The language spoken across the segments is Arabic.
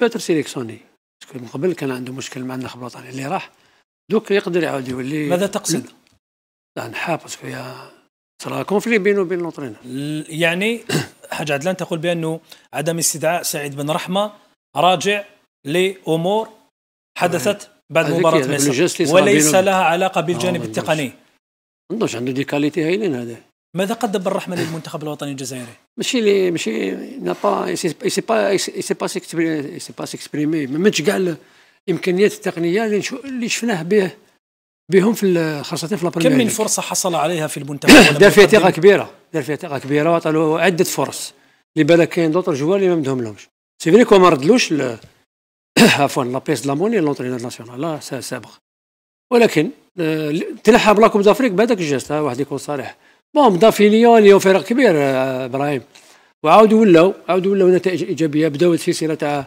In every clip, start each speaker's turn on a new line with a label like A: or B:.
A: بيتر سيريكسوني من قبل كان عنده مشكل مع النخب الوطني اللي راح دوك يقدر يعاود
B: يولي ماذا تقصد؟ لا نحاب باسكو يا صرا كونفلي بينه وبين لوطرين يعني حاج عدلان تقول بانه عدم استدعاء سعيد بن رحمه راجع لامور حدثت بعد مباراه ميسي وليس لها علاقه بالجانب آه، التقني ما عندوش عنده دي كاليتي هايلين هذا ماذا قدم بالرحمه للمنتخب الوطني الجزائري؟
A: ماشي لي ماشي نا با سي با سي با سي با سيكسبريمي ما ماتش كاع الامكانيات التقنيه اللي اللي شفناه به بهم في خاصه في لابريميير كم من
B: فرصه حصل عليها في المنتخب
A: دار فيها ثقه كبيره دار فيها ثقه كبيره له عده فرص اللي بالك كاين دوطر جوا اللي ما مدهم لهمش سي فري ما ردلوش عفوا لا بيس دلاموني لونترينور ناسيونال سابق ولكن euh، تلحى بلاكوب دافريك بهذاك جاست واحد يكون صريح بوم دافيليون فرق كبير آه، ابراهيم وعاودوا ولاو عاودوا ولاو نتائج ايجابيه بداو السلسله تاع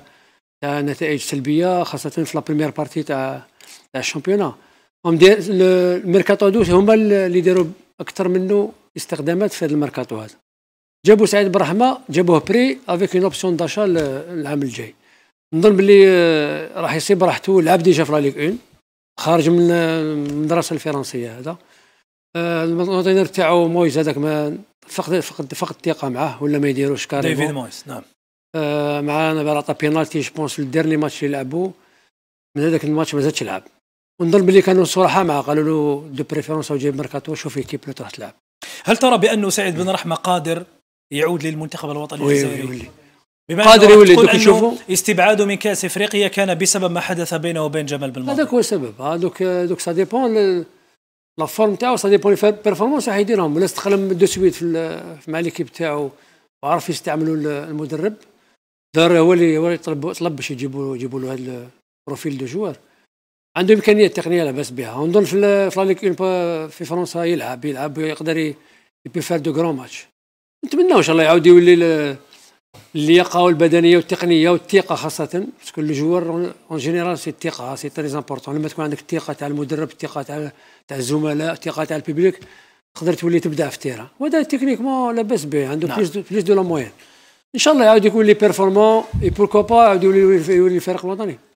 A: تاع نتائج سلبيه خاصه في لا بريمير بارتي تاع تاع الشامبيونا هم الميركاتو دوس هما اللي داروا اكثر منه استخدامات في هذا الميركاتو هذا جابوا سعيد برحمه جابوه بري افيك اون اوبسيون داشا العام الجاي نظن بلي آه، راح يصيب راحته لعب ديجا في لا ليغ 1 خارج من المدرسه الفرنسيه هذا المدرب تاعو مويز هذاك ما فقد فقد فقد الثقه معاه ولا ما يديروش كاري ديفيد مويز نعم آه مع عطى بينالتي جوبونس الديرني ماتش اللي لعبو من هذاك الماتش ما زادش يلعب ونظن بلي كانوا صراحه معاه قالوا له دو بريفيرونس او جيب ميركاتو شوف كيب اللي تروح تلعب
B: هل ترى بانه سعيد بن رحمه قادر يعود للمنتخب الوطني الجزائري بما قادر يولي دوك يشوفوا استبعاده من كاس افريقيا كان بسبب ما حدث بينه وبين جمال بالماضي
A: هذاك هو السبب هذوك دوك سا ديبون لا فورم تاعو سا ديبون بيرفورمانس راح يديرهم ولا استخدم دو سويت في مع ليكيب تاعو وعرف يستعملوا المدرب دار هو اللي هو اللي طلب طلب باش يجيبوا يجيبوا له هذا البروفيل دو جوار عنده امكانيات تقنيه لاباس بها ونظن في في ليك في فرنسا يلعب يلعب يقدر يبي فار دو كرون ماتش نتمناو ان شاء الله يعاود يولي اللياقه والبدنيه والتقنيه والثقه خاصه باسكو جوار اون جينيرال سي الثقه سي تري زامبورتون لما تكون عندك الثقه تاع المدرب الثقه تاع تاع الزملاء الثقه تاع البيبليك تقدر تولي تبدع في التيران وهذا تكنيكمون لاباس به عنده نعم. بليس دو لا موان ان شاء الله يعاود يكون لي بيرفورمون اي بوركو با يعاود يولي يولي الفريق الوطني